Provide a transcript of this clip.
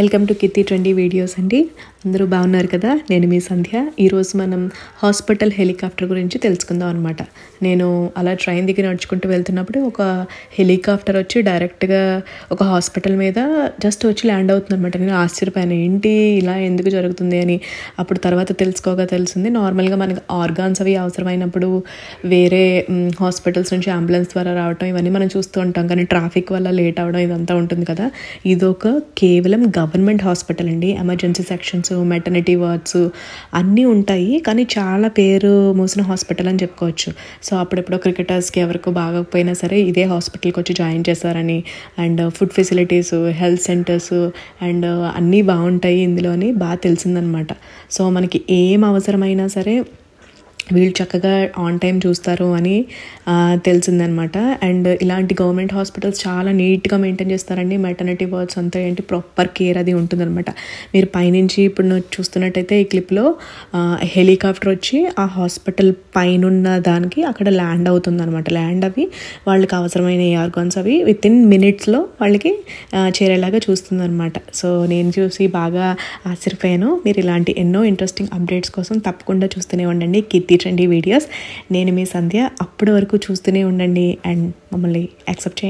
welcome to కిత్తి twenty videos అండి అందరూ బాగున్నారు కదా నేను మీ సంధ్య ఈరోజు మనం హాస్పిటల్ హెలికాప్టర్ గురించి తెలుసుకుందాం అనమాట నేను అలా ట్రైన్ దగ్గర నడుచుకుంటూ వెళ్తున్నప్పుడు ఒక హెలికాప్టర్ వచ్చి డైరెక్ట్గా ఒక హాస్పిటల్ మీద జస్ట్ వచ్చి ల్యాండ్ అవుతుంది అనమాట నేను ఆశ్చర్యపోయాను ఏంటి ఇలా ఎందుకు జరుగుతుంది అని అప్పుడు తర్వాత తెలుసుకోగా తెలిసింది నార్మల్గా మనకు ఆర్గాన్స్ అవి అవసరమైనప్పుడు వేరే హాస్పిటల్స్ నుంచి అంబులెన్స్ ద్వారా రావడం ఇవన్నీ మనం చూస్తూ ఉంటాం కానీ ట్రాఫిక్ వల్ల లేట్ అవడం ఇదంతా ఉంటుంది కదా ఇదొక కేవలం గవ గవర్నమెంట్ హాస్పిటల్ అండి ఎమర్జెన్సీ సెక్షన్స్ మెటర్నిటీ వార్డ్స్ అన్నీ ఉంటాయి కానీ చాలా పేరు మోసిన హాస్పిటల్ అని చెప్పుకోవచ్చు సో అప్పుడెప్పుడో క్రికెటర్స్కి ఎవరికో బాగోకపోయినా సరే ఇదే హాస్పిటల్కి వచ్చి జాయిన్ చేశారని and food facilities health centres and అన్నీ బాగుంటాయి ఇందులోని బాగా తెలిసిందనమాట సో మనకి ఏం అవసరమైనా సరే వీళ్ళు చక్కగా ఆన్ టైం చూస్తారు అని తెలిసిందనమాట అండ్ ఇలాంటి గవర్నమెంట్ హాస్పిటల్స్ చాలా నీట్గా మెయింటైన్ చేస్తారండి మెటర్నిటీ వార్డ్స్ అంతా ఏంటి ప్రాపర్ కేర్ అది ఉంటుందన్నమాట మీరు పైనుంచి ఇప్పుడు చూస్తున్నట్టయితే ఈ క్లిప్లో హెలికాప్టర్ వచ్చి ఆ హాస్పిటల్ పైనున్న దానికి అక్కడ ల్యాండ్ అవుతుందన్నమాట ల్యాండ్ అవి వాళ్ళకి అవసరమైన ఆర్గాన్స్ అవి విత్ ఇన్ మినిట్స్లో వాళ్ళకి చేరేలాగా చూస్తుందన్నమాట సో నేను చూసి బాగా ఆశ్చర్యపోయాను మీరు ఇలాంటి ఎన్నో ఇంట్రెస్టింగ్ అప్డేట్స్ కోసం తప్పకుండా చూస్తూనే ఉండండి కిర్తి పంపించండి వీడియోస్ నేను మీ సంధ్య అప్పటి వరకు చూస్తూనే ఉండండి అండ్ మమ్మల్ని యాక్సెప్ట్ చేయండి